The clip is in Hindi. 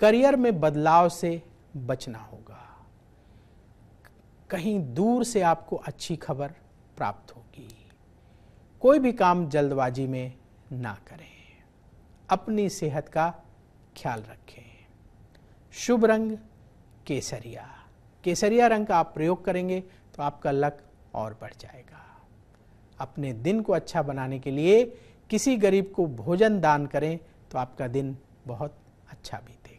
करियर में बदलाव से बचना होगा कहीं दूर से आपको अच्छी खबर प्राप्त होगी कोई भी काम जल्दबाजी में ना करें अपनी सेहत का ख्याल रखें शुभ रंग केसरिया केसरिया रंग का आप प्रयोग करेंगे तो आपका लक और बढ़ जाएगा अपने दिन को अच्छा बनाने के लिए किसी गरीब को भोजन दान करें तो आपका दिन बहुत अच्छा बीते